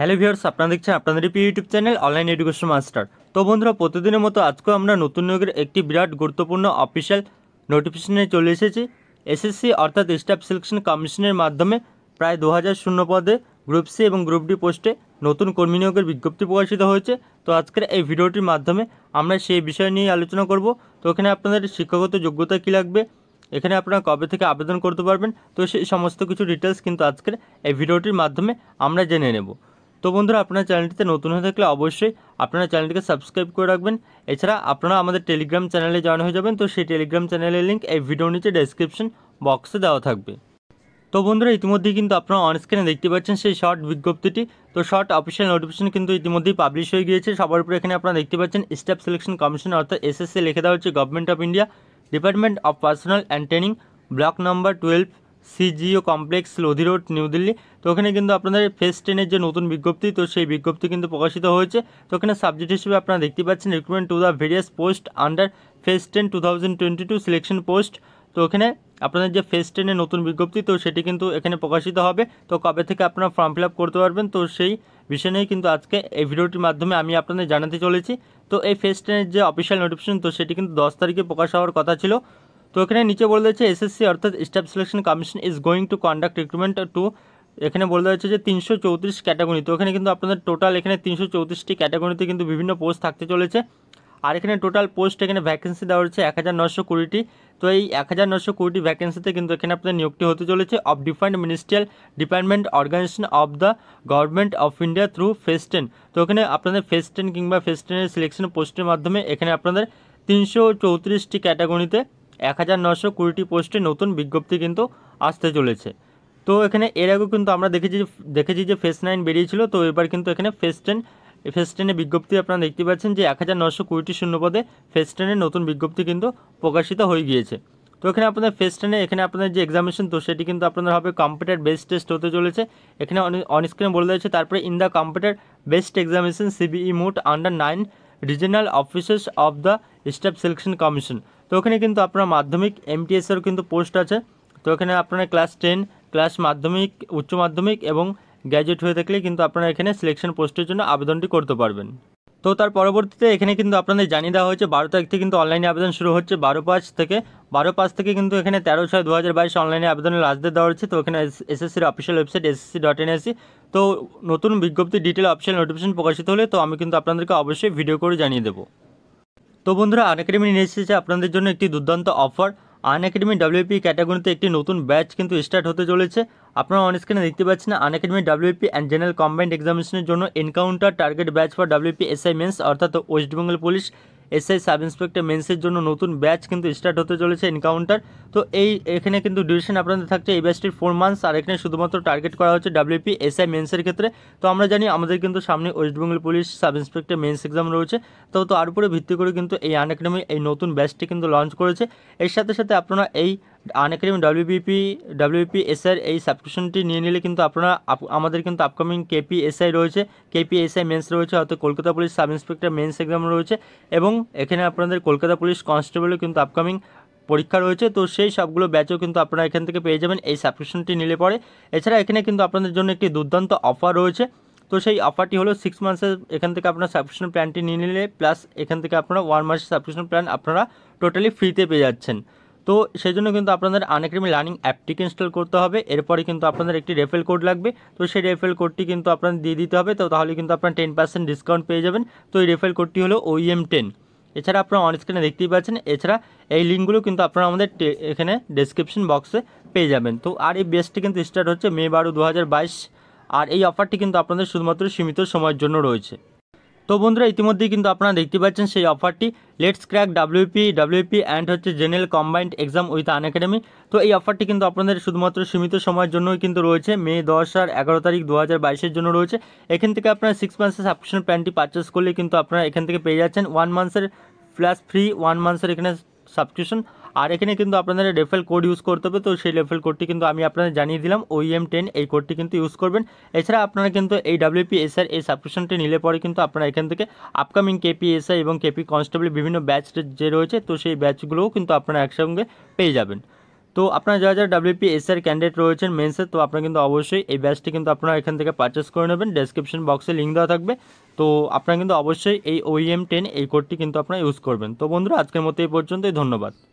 hello viewers আপনারা দেখছেন আপনাদের প্রিয় YouTube channel online education master তো বন্ধুরা প্রতিদিনের মতো আজকেও আমরা নতুন নিয়োগের একটি বিরাট গুরুত্বপূর্ণ অফিসিয়াল নোটিফিকেশনে চলে এসেছি এসএসসি অর্থাৎ স্টাফ সিলেকশন কমিশনের মাধ্যমে প্রায় দু হাজার শূন্য পদে গ্রুপ সি এবং গ্রুপ ডি পোস্টে নতুন কর্মী নিয়োগের বিজ্ঞপ্তি প্রকাশিত হয়েছে তো আজকের এই ভিডিওটির মাধ্যমে আমরা সেই বিষয় নিয়ে আলোচনা করব তো এখানে আপনাদের শিক্ষাগত যোগ্যতা কী লাগবে এখানে আপনারা কবে থেকে আবেদন করতে পারবেন তো সেই সমস্ত কিছু ডিটেলস কিন্তু আজকের এই ভিডিওটির মাধ্যমে আমরা জেনে নেব তো বন্ধুরা আপনার চ্যানেলটিতে নতুন হয়ে থাকলে অবশ্যই আপনারা চ্যানেলটিকে সাবস্ক্রাইব করে রাখবেন এছাড়া আপনারা আমাদের টেলিগ্রাম চ্যানেলে জয়েন হয়ে যাবেন তো সেই টেলিগ্রাম চ্যানেলের লিঙ্ক এই ভিডিওর নিচে ডেসক্রিপশন বক্সে দেওয়া থাকবে তো বন্ধুরা ইতিমধ্যেই কিন্তু আপনারা অন স্ক্রিনে দেখতে পাচ্ছেন সেই শর্ট বিজ্ঞপ্তিটি তো শর্ট অফিসিয়াল নোটিফিকেশন কিন্তু ইতিমধ্যেই পাবলিশ হয়ে গিয়েছে সবার উপরে এখানে আপনারা দেখতে পাচ্ছেন স্টাফ সিলেকশন কমিশন অর্থাৎ এসএসসি লিখে দেওয়া হচ্ছে government of India department of personnel and training block number twelve CGO complex Lodhi road New Delhi তো ওখানে কিন্তু আপনাদের ফেস টেনের যে নতুন বিজ্ঞপ্তি তো সেই বিজ্ঞপ্তি কিন্তু প্রকাশিত হয়েছে তো ওখানে সাবজেক্ট হিসেবে আপনারা দেখতে পাচ্ছেন recruitment to the various post under phase ten two thousand twenty two selection post তো ওখানে আপনাদের যে ফেস টেনের নতুন বিজ্ঞপ্তি তো সেটি কিন্তু এখানে প্রকাশিত হবে তো কবে থেকে আপনারা ফর্ম ফিল আপ করতে পারবেন তো সেই বিষয় নিয়ে কিন্তু আজকে এই ভিডিওটির মাধ্যমে আমি আপনাদের জানাতে চলেছি তো এই ফেস টেনের যে অফিসিয়াল নোটিফিকেশন তো সেটি কিন্তু দশ তারিখে প্রকাশ হওয়ার কথা ছিল তো এখানে নিচে বলে দিয়েছে এসএসসি অর্থাৎ staff selection commission is going to conduct recruitment to এখানে বলে দেওয়া হচ্ছে যে তিনশো চৌত্রিশ ক্যাটাগরি তো এখানে কিন্তু আপনাদের টোটাল এখানে তিনশো চৌত্রিশটি ক্যাটাগরিতে কিন্তু বিভিন্ন পোস্ট থাকতে চলেছে আর এখানে টোটাল পোস্ট এখানে ভ্যাকেন্সি দেওয়া হচ্ছে এক হাজার নশো কুড়িটি তো এই এক হাজার নশো কুড়িটি ভ্যাকেন্সিতে কিন্তু এখানে আপনাদের নিয়োগটি হতে চলেছে of different ministerial department organisation of the government of India through phase ten তো এখানে আপনাদের ফেস টেন কিংবা ফেস টেনের সিলেকশন পোস্টের মাধ্যমে এখানে আপনাদের তিনশো চৌত্রিশটি ক্যাটাগরিতে এক হাজার নশো কুড়িটি পোস্টে নতুন বিজ্ঞপ্তি কিন্তু আসতে চলেছে তো এখানে এর আগেও কিন্তু আমরা দেখেছি দেখেছি যে ফেস নাইন বেরিয়েছিল তো এবার কিন্তু এখানে ফেস টেন ফেস টেনের বিজ্ঞপ্তি আপনারা দেখতে পাচ্ছেন যে এক হাজার নশো কুড়িটি শূন্যপদে ফেস টেনের নতুন বিজ্ঞপ্তি কিন্তু প্রকাশিত হয়ে গিয়েছে তো এখানে আপনাদের ফেস টেনে এখানে আপনাদের যে এক্সামিনেশন তো সেটি কিন্তু আপনাদের হবে কম্পিউটার বেস্ট টেস্ট হতে চলেছে এখানে অন স্ক্রিনে বলে দিয়েছে তারপরে in the computer based examination CBE মুট under nine regional offices of the staff selection commission তো ওখানে কিন্তু আপনার মাধ্যমিক এমটিএসেরও কিন্তু পোস্ট আছে তো এখানে আপনারা ক্লাস টেন ক্লাস মাধ্যমিক উচ্চ মাধ্যমিক এবং গ্র্যাজুয়েট হয়ে থাকলে কিন্তু আপনারা এখানে সিলেকশন পোস্টের জন্য আবেদনটি করতে পারবেন তো তার পরবর্তীতে এখানে কিন্তু আপনাদের জানিয়ে দেওয়া হয়েছে বারো তারিখ থেকে কিন্তু অনলাইনে আবেদন শুরু হচ্ছে বারো পাঁচ থেকে বারো পাঁচ থেকে কিন্তু এখানে তেরো ছয় দু হাজার বাইশ অনলাইনে আবেদনের লাস্ট ডেট দেওয়া হচ্ছে তো এখানে এসএসসির official website SSC dot NIC তো নতুন বিজ্ঞপ্তি ডিটেল অফিসিয়াল নোটিফিকেশন প্রকাশিত হলে তো আমি কিন্তু আপনাদেরকে অবশ্যই ভিডিও করে জানিয়ে দেবো তো বন্ধুরা আন একাডেমি নিয়ে এসেছে আপনাদের জন্য একটি দুর্দান্ত অফার আন একাডেমি ডাব্লিউপি ক্যাটাগরিতে একটি নতুন ব্যাচ কিন্তু স্টার্ট হতে চলেছে আপনারা অন স্ক্রিনে দেখতে পাচ্ছেন Unacademy WP and general combined এক্সামিনেশনের জন্য encounter target batch for WP SI mains অর্থাৎ West Bengal police SI sub inspector মেন্সের জন্য নতুন ব্যাচ কিন্তু স্টার্ট হতে চলেছে এনকাউন্টার তো এই এখানে কিন্তু ডিউরেশন আপনাদের থাকছে এই ব্যাচটির ফোর মান্থস আর এখানে শুধুমাত্র টার্গেট করা হচ্ছে ডাব্লিউপি এসআই মেন্সের ক্ষেত্রে তো আমরা জানি আমাদের কিন্তু সামনে West Bengal police sub inspector mains exam রয়েছে তো তার উপরে ভিত্তি করে কিন্তু এই আন একাডেমি এই নতুন ব্যাচটি কিন্তু লঞ্চ করেছে এর সাথে সাথে আপনারা এই আনএকাডেমি ডাব্লিউবিপি ডাব্লিউপি এসআর এই সাবস্ক্রিপশনটি নিয়ে নিলে কিন্তু আপনারা আমাদের কিন্তু আপকামিং কেপি এসআই রয়েছে কেপি এসআই মেন্স রয়েছে অর্থাৎ Kolkata police sub inspector mains exam রয়েছে এবং এখানে আপনাদের কলকাতা পুলিশ কনস্টেবলও কিন্তু আপকামিং পরীক্ষা রয়েছে তো সেই সবগুলো ব্যাচও কিন্তু আপনারা এখান থেকে পেয়ে যাবেন এই সাবস্ক্রিপশনটি নিলে পরে এছাড়া এখানে কিন্তু আপনাদের জন্য একটি দুর্দান্ত অফার রয়েছে তো সেই অফারটি হলো সিক্স মান্থসের এখান থেকে আপনার সাবস্ক্রিপশন প্ল্যানটি নিয়ে নিলে প্লাস এখান থেকে আপনারা ওয়ান মাসের সাবস্ক্রিপশন প্ল্যান আপনারা টোটালি ফ্রিতে পেয়ে যাচ্ছেন তো সেই জন্য কিন্তু আপনাদের আনএক্রেমি লার্নিং অ্যাপটিকে ইনস্টল করতে হবে এরপরে কিন্তু আপনাদের একটি রেফেল কোড লাগবে তো সেই রেফেল কোডটি কিন্তু আপনাদের দিয়ে দিতে হবে তো তাহলে কিন্তু আপনার টেন পার্সেন্ট ডিসকাউন্ট পেয়ে যাবেন তো এই রেফেল কোডটি হলো ওইএম টেন e এছাড়া আপনারা অন স্ক্রিনে দেখতেই পাচ্ছেন এছাড়া এই লিঙ্কগুলো কিন্তু আপনারা আমাদের এখানে ডেসক্রিপশন বক্সে পেয়ে যাবেন তো আর এই বেসটি কিন্তু স্টার্ট হচ্ছে মে বারো দু আর এই অফারটি কিন্তু আপনাদের শুধুমাত্র সীমিত সময়ের জন্য রয়েছে তো বন্ধুরা ইতিমধ্যেই কিন্তু আপনারা দেখতে পাচ্ছেন সেই অফারটি let's crack WP WP and হচ্ছে general combined exam with Unacademy তো এই অফারটি কিন্তু আপনাদের শুধুমাত্র সীমিত সময়ের জন্যই কিন্তু রয়েছে মে দশ আর এগারো তারিখ দু হাজার বাইশের জন্য রয়েছে এখান থেকে আপনারা সিক্স মান্থসের সাবস্ক্রিপশন প্ল্যানটি পারচেস করলে কিন্তু আপনারা এখান থেকে পেয়ে যাচ্ছেন ওয়ান মান্থসের প্লাস ফ্রি ওয়ান মান্থসের এখানে সাবস্ক্রিপশন আর এখানে কিন্তু আপনাদের রেফেল কোড ইউজ করতে হবে তো সেই রেফেল কোডটি কিন্তু আমি আপনাদের জানিয়ে দিলাম ওই এম টেন এই কোডটি কিন্তু ইউজ করবেন এছাড়া আপনারা কিন্তু এই ডাব্লিউপি এসআর এই সাবস্ক্রিপশনটি নিলে পরে কিন্তু আপনারা এখান থেকে আপকামিং কেপি এসআই এবং কেপি কনস্টেবল বিভিন্ন ব্যাচ যে রয়েছে তো সেই ব্যাচগুলোও কিন্তু আপনারা একসঙ্গে পেয়ে যাবেন তো আপনারা যারা যারা ডাব্লিউপি এসআর ক্যান্ডিডেট রয়েছেন মেন্সের তো আপনারা কিন্তু অবশ্যই এই ব্যাচটি কিন্তু আপনারা এখান থেকে পারচেস করে নেবেন ডেসক্রিপশন বক্সে লিঙ্ক দেওয়া থাকবে তো আপনারা কিন্তু অবশ্যই এই এম টেন e এই কোডটি কিন্তু আপনারা ইউজ করবেন তো বন্ধুরা আজকের মতো এই পর্যন্তই ধন্যবাদ